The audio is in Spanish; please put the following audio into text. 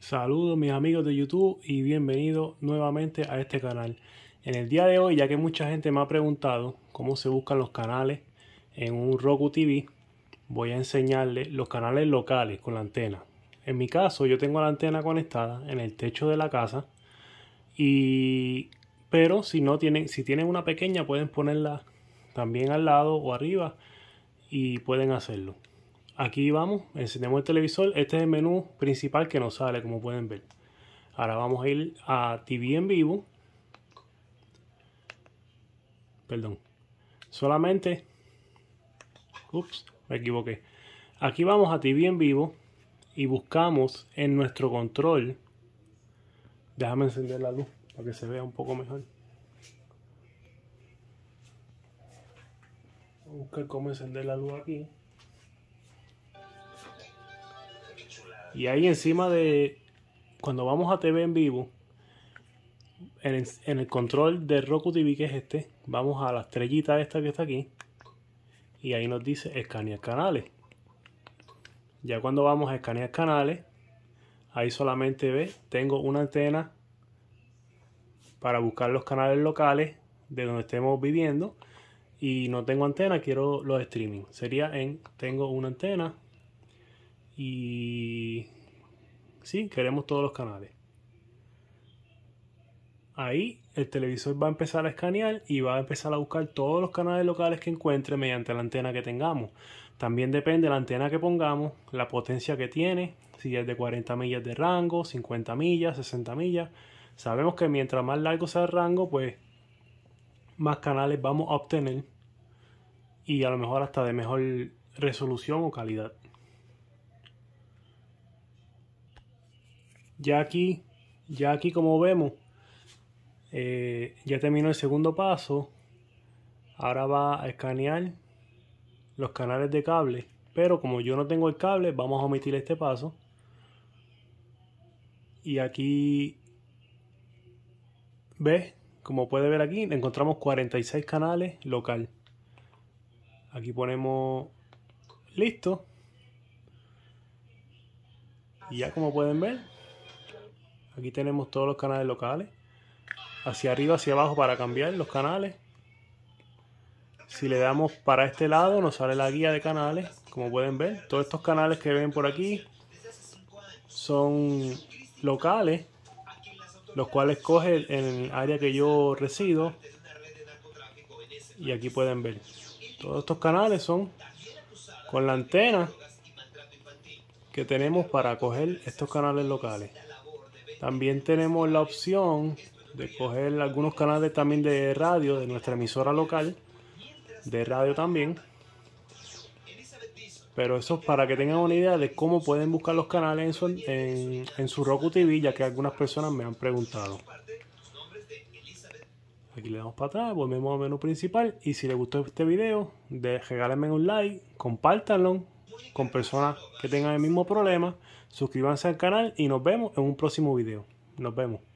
Saludos mis amigos de YouTube y bienvenidos nuevamente a este canal. En el día de hoy, ya que mucha gente me ha preguntado cómo se buscan los canales en un Roku TV, voy a enseñarles los canales locales con la antena. En mi caso, yo tengo la antena conectada en el techo de la casa y pero si no tienen si tienen una pequeña pueden ponerla también al lado o arriba y pueden hacerlo aquí vamos, encendemos el televisor. Este es el menú principal que nos sale, como pueden ver. Ahora vamos a ir a TV en vivo. Perdón. Solamente... Ups, me equivoqué. Aquí vamos a TV en vivo y buscamos en nuestro control. Déjame encender la luz para que se vea un poco mejor. Vamos a buscar cómo encender la luz aquí. Y ahí encima de, cuando vamos a TV en vivo, en el, control de Roku TV que es este, vamos a la estrellita esta que está aquí. Y ahí nos dice escanear canales. Ya cuando vamos a escanear canales, ahí solamente ve, tengo una antena para buscar los canales locales de donde estemos viviendo. Y no tengo antena, quiero los streaming. Sería en, tengo una antena y sí, queremos todos los canales. Ahí el televisor va a empezar a escanear y va a empezar a buscar todos los canales locales que encuentre mediante la antena que tengamos. También depende de la antena que pongamos, la potencia que tiene, si es de 40 millas de rango, 50 millas, 60 millas. Sabemos que mientras más largo sea el rango, pues más canales vamos a obtener y a lo mejor hasta de mejor resolución o calidad. ya aquí, ya aquí como vemos, eh, ya terminó el segundo paso. Ahora va a escanear los canales de cable. Pero como yo no tengo el cable, vamos a omitir este paso. Y aquí, ¿ves? Como puede ver aquí, encontramos 46 canales local. Aquí ponemos listo. Y ya como pueden ver, Aquí tenemos todos los canales locales. Hacia arriba, hacia abajo para cambiar los canales. Si le damos para este lado, nos sale la guía de canales. Como pueden ver, todos estos canales que ven por aquí son locales, los cuales coge en el área que yo resido. Y aquí pueden ver. Todos estos canales son con la antena que tenemos para coger estos canales locales. También tenemos la opción de coger algunos canales también de radio de nuestra emisora local, de radio también. Pero eso es para que tengan una idea de cómo pueden buscar los canales en su, en, su Roku TV, ya que algunas personas me han preguntado. Aquí le damos para atrás, volvemos al menú principal y si les gustó este video, de, regálenme un like, compártanlo con personas que tengan el mismo problema. Suscríbanse al canal y nos vemos en un próximo video. Nos vemos.